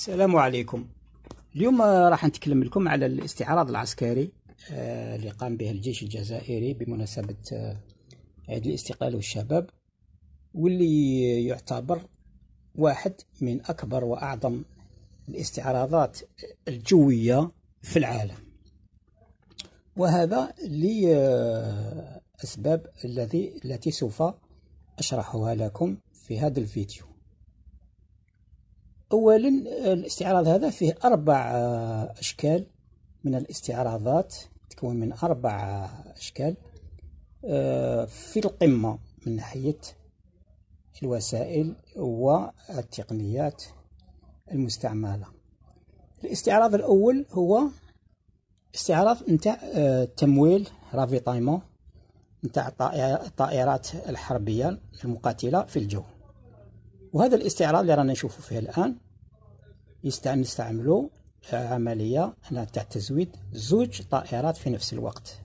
السلام عليكم اليوم راح نتكلم لكم على الاستعراض العسكري آه، اللي قام به الجيش الجزائري بمناسبة آه، عيد الاستقلال والشباب واللي يعتبر واحد من أكبر وأعظم الاستعراضات الجوية في العالم وهذا لأسباب آه، الذي التي سوف أشرحها لكم في هذا الفيديو أولا الاستعراض هذا فيه أربع آه، أشكال من الاستعراضات تكون من أربع آه، أشكال آه، في القمة من ناحية الوسائل والتقنيات المستعملة الاستعراض الأول هو استعراض نتاع تمويل رافيطايمون نتاع الطائرات الحربية المقاتلة في الجو وهذا الاستعراض اللي رانا نشوفه فيه الآن نستعملوا عملية تاع تزويد زوج طائرات في نفس الوقت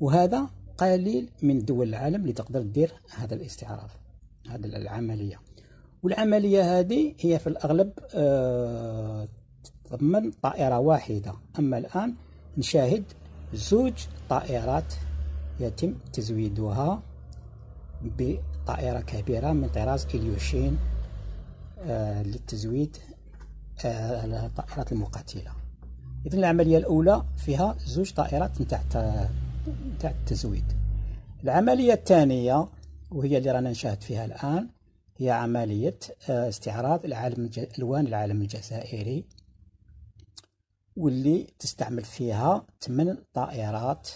وهذا قليل من دول العالم اللي تقدر دير هذا الاستعراض هذا العملية والعملية هذه هي في الأغلب آه تضمن طائرة واحدة أما الآن نشاهد زوج طائرات يتم تزويدها طائرة كبيرة من طراز إليوشين آه، للتزويد الطائرات آه، المقاتلة إذن العملية الأولى فيها زوج طائرات نتاع نتاع التزويد العملية الثانية وهي اللي رانا نشاهد فيها الآن هي عملية آه، استعراض العالم ألوان العالم الجزائري واللي تستعمل فيها ثمان طائرات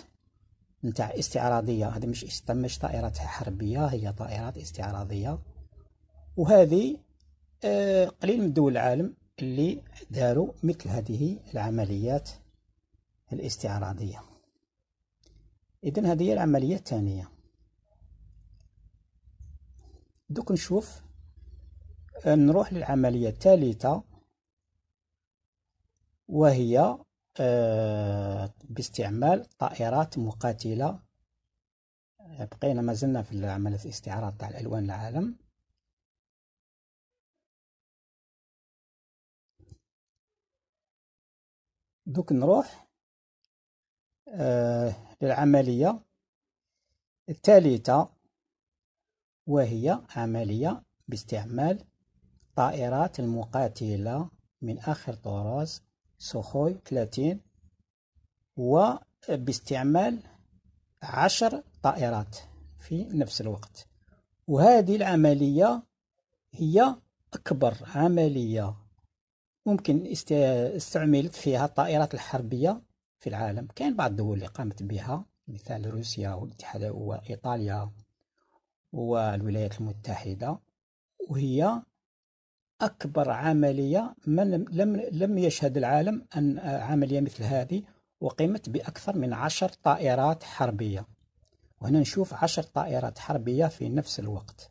نتاع استعراضية هذه مش استمش طائرات حربية هي طائرات استعراضية وهذه آه، قليل من دول العالم اللي داروا مثل هذه العمليات الاستعراضية إذن هذه هي العملية الثانية دوك نشوف آه، نروح للعملية الثالثة وهي آه، باستعمال طائرات مقاتلة آه، بقينا مازلنا في عملية الاستعراض تاع الألوان العالم دوك نروح آه، للعملية الثالثة وهي عملية باستعمال طائرات المقاتلة من آخر طراز سوخوي 30 وباستعمال عشر طائرات في نفس الوقت وهذه العملية هي أكبر عملية ممكن استعملت فيها الطائرات الحربية في العالم كان بعض الدول اللي قامت بها مثال روسيا والاتحاد وإيطاليا والولايات المتحدة وهي أكبر عملية من لم, لم, يشهد العالم أن عملية مثل هذه وقمت بأكثر من عشر طائرات حربية وهنا نشوف عشر طائرات حربية في نفس الوقت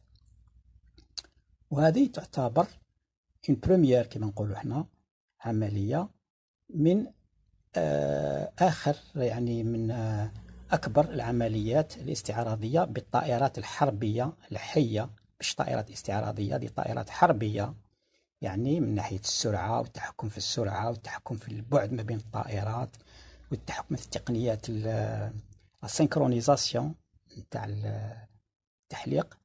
وهذه تعتبر إن بريمير كما نقولوا احنا عملية من آه، آخر يعني من آه، أكبر العمليات الاستعراضية بالطائرات الحربية الحية مش طائرات استعراضية دي طائرات حربية يعني من ناحية السرعة والتحكم في السرعة والتحكم في البعد ما بين الطائرات والتحكم في التقنيات السينكرونيزاسيون نتاع التحليق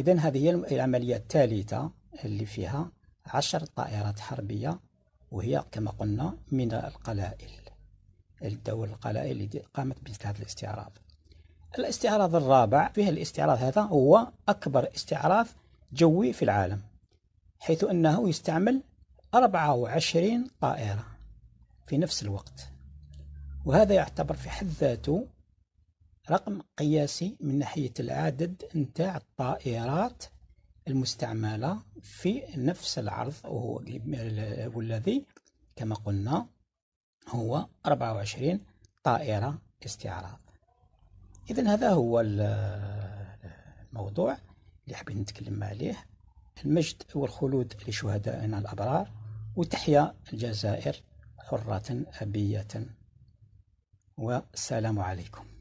إذا هذه هي العملية الثالثة اللي فيها عشر طائرات حربية وهي كما قلنا من القلائل الدول القلائل اللي قامت بمثل هذا الاستعراض الاستعراض الرابع فيه الاستعراض هذا هو أكبر استعراض جوي في العالم حيث أنه يستعمل 24 طائرة في نفس الوقت وهذا يعتبر في حد ذاته رقم قياسي من ناحية العدد نتاع الطائرات المستعملة في نفس العرض وهو والذي كما قلنا هو 24 طائرة استعراض إذا هذا هو الموضوع اللي حبيت نتكلم عليه المجد والخلود لشهدائنا الأبرار وتحيا الجزائر حرة أبية والسلام عليكم